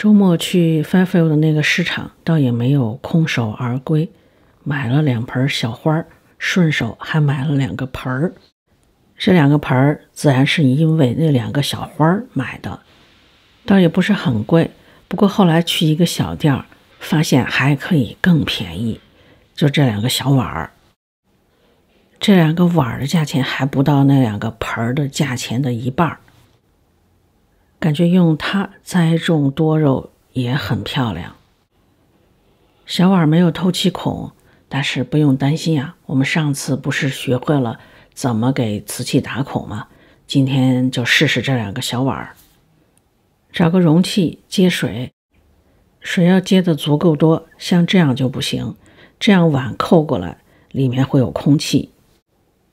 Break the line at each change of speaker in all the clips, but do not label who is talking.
周末去 Faire 的那个市场，倒也没有空手而归，买了两盆小花儿，顺手还买了两个盆儿。这两个盆儿自然是因为那两个小花儿买的，倒也不是很贵。不过后来去一个小店儿，发现还可以更便宜，就这两个小碗儿。这两个碗儿的价钱还不到那两个盆儿的价钱的一半儿。感觉用它栽种多肉也很漂亮。小碗没有透气孔，但是不用担心呀。我们上次不是学会了怎么给瓷器打孔吗？今天就试试这两个小碗。找个容器接水，水要接的足够多，像这样就不行。这样碗扣过来，里面会有空气，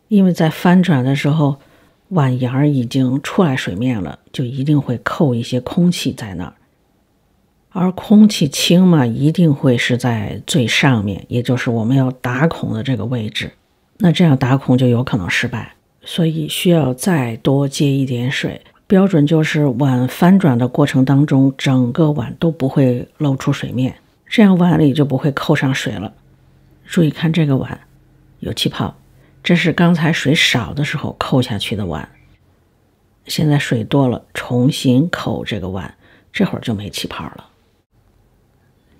因为在翻转的时候。碗沿儿已经出来水面了，就一定会扣一些空气在那儿，而空气轻嘛，一定会是在最上面，也就是我们要打孔的这个位置。那这样打孔就有可能失败，所以需要再多接一点水。标准就是碗翻转的过程当中，整个碗都不会露出水面，这样碗里就不会扣上水了。注意看这个碗，有气泡。这是刚才水少的时候扣下去的碗，现在水多了，重新扣这个碗，这会儿就没气泡了。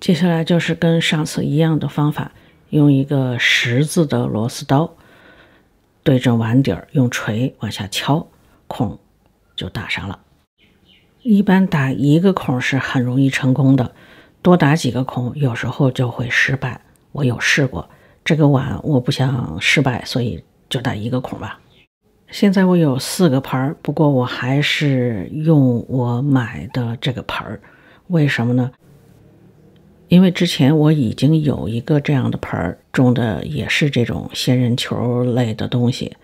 接下来就是跟上次一样的方法，用一个十字的螺丝刀对准碗底儿，用锤往下敲，孔就打上了。一般打一个孔是很容易成功的，多打几个孔有时候就会失败，我有试过。这个碗我不想失败，所以就打一个孔吧。现在我有四个盆儿，不过我还是用我买的这个盆儿，为什么呢？因为之前我已经有一个这样的盆儿，种的也是这种仙人球类的东西。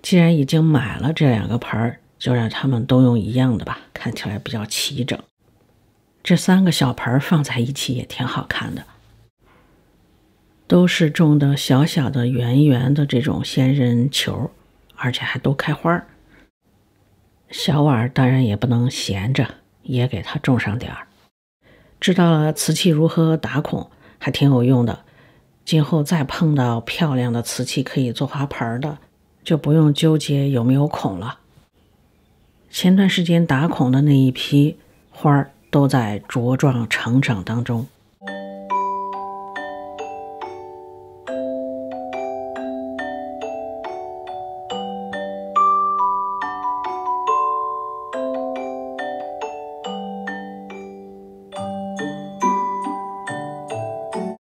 既然已经买了这两个盆儿，就让他们都用一样的吧，看起来比较齐整。这三个小盆儿放在一起也挺好看的。都是种的小小的圆圆的这种仙人球，而且还都开花儿。小碗当然也不能闲着，也给它种上点儿。知道了瓷器如何打孔，还挺有用的。今后再碰到漂亮的瓷器可以做花盆的，就不用纠结有没有孔了。前段时间打孔的那一批花儿都在茁壮成长当中。